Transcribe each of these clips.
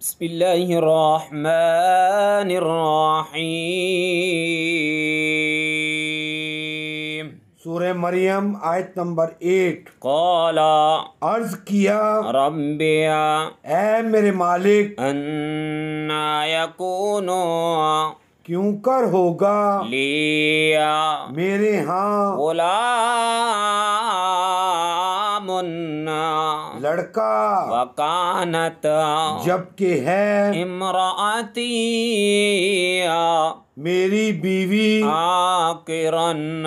بسم اللہ الرحمن الرحیم سورہ مریم آیت نمبر ایٹ قالا عرض کیا ربیا اے میرے مالک انا یکونو کیوں کر ہوگا لیا میرے ہاں غلام لڑکا وکانت جبکہ ہے امراتی میری بیوی آکرن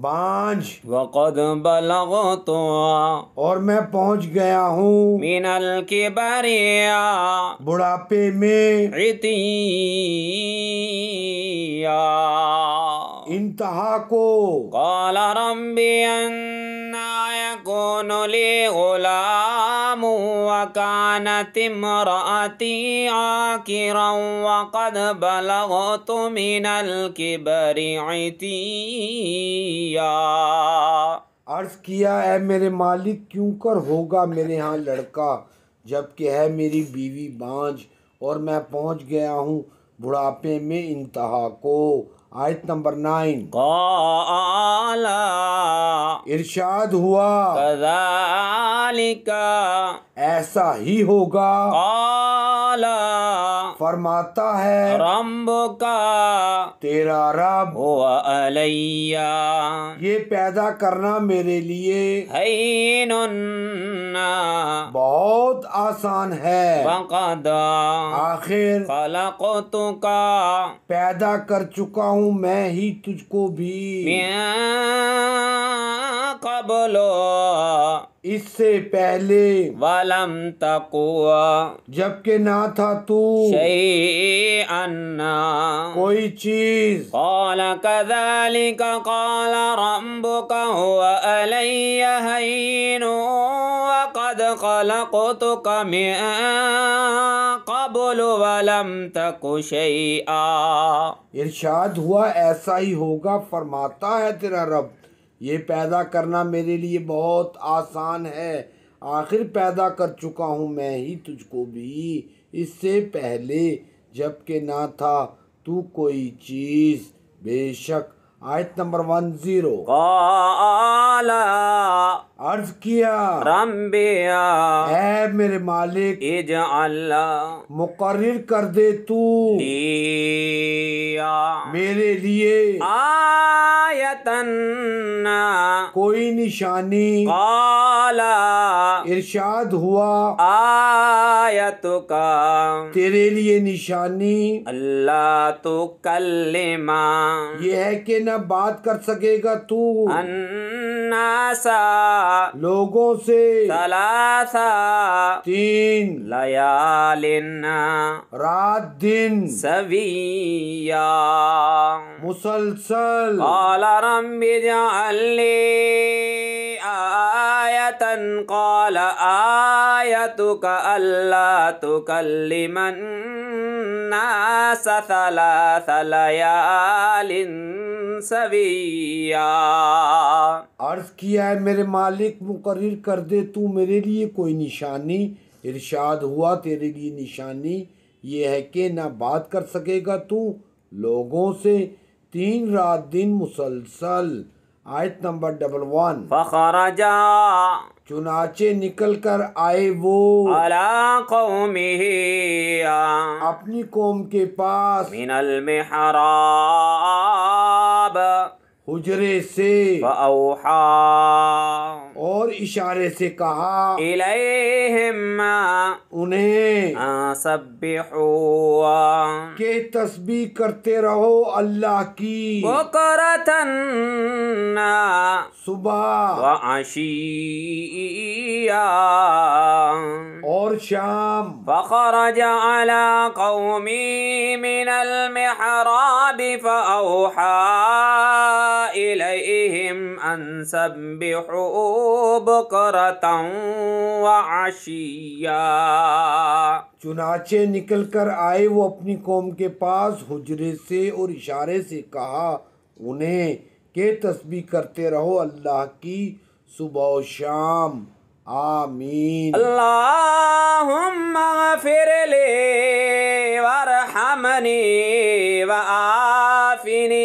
بانج وقد بلو اور میں پہنچ گیا ہوں من الکبریا بڑاپے بڑھاپے میں عطیا انتہا کو قال یکون ان غلام وقد بلغت من الکبر آئیں عرض کیا اے میرے مالک کیوں کر ہوگا میرے ہاں لڑکا جبکہ ہے میری بیوی بانج اور میں پہنچ گیا ہوں بڑھاپے میں انتہا کو آیت نمبر نائن ارشاد ہوا ایسا ہی ہوگا تعالی فرماتا ہے رمب کا تیرا رب علیہ یہ پیدا کرنا میرے لیے بہت آسان ہے بک آخر خلقتوں کا پیدا کر چکا ہوں میں ہی تجھ کو بھی قبلو اس سے پہلے والم تقوا جبکہ نہ تھا تو کوئی چیز قال کذالک قال ربک ہوا علی حین وقد خلقتک من قبل ولم تک شیئا ارشاد ہوا ایسا ہی ہوگا فرماتا ہے تیرا رب یہ پیدا کرنا میرے لیے بہت آسان ہے آخر پیدا کر چکا ہوں میں ہی تجھ کو بھی اس سے پہلے جب کہ نہ تھا تو کوئی چیز بے شک آیت نمبر ون زیرو عرض کیا رمبیا اے میرے مالک مقرر کر دے تو میرے لیے آیتن کوئی نشانی قالا ارشاد ہوا کا تیرے لیے نشانی اللہ تو کل یہ ہے کہ نہ بات کر سکے گا تو تناسا لوگوں سے سلاسا تین لیا لینا رات دن سویا مسلسل قال آیتک اللہ تکلم الناس ثلاث لیال سویا عرض کیا ہے میرے مالک مقرر کر دے تو میرے لیے کوئی نشانی ارشاد ہوا تیرے لیے نشانی یہ ہے کہ نہ بات کر سکے گا تو لوگوں سے تین رات دن مسلسل آیت نمبر ڈبل ون فخرجا چنانچہ نکل کر آئے وہ علا قوم اپنی قوم کے پاس من المحراب حجرے سے فاوحا اور اشارے سے کہا الیہم انہیں آسبحوا کہ تسبیح کرتے رہو اللہ کی بکرتن صبح و عشیہ اور شام فخرج على قومی من المحراب فأوحا إليهم أن سبحوا بكرة وعشيا چنانچہ نکل کر آئے وہ اپنی قوم کے پاس حجرے سے اور اشارے سے کہا انہیں کہ تسبیح کرتے رہو اللہ کی صبح و شام آمین اللہم اغفر لے وارحمنی وآفنی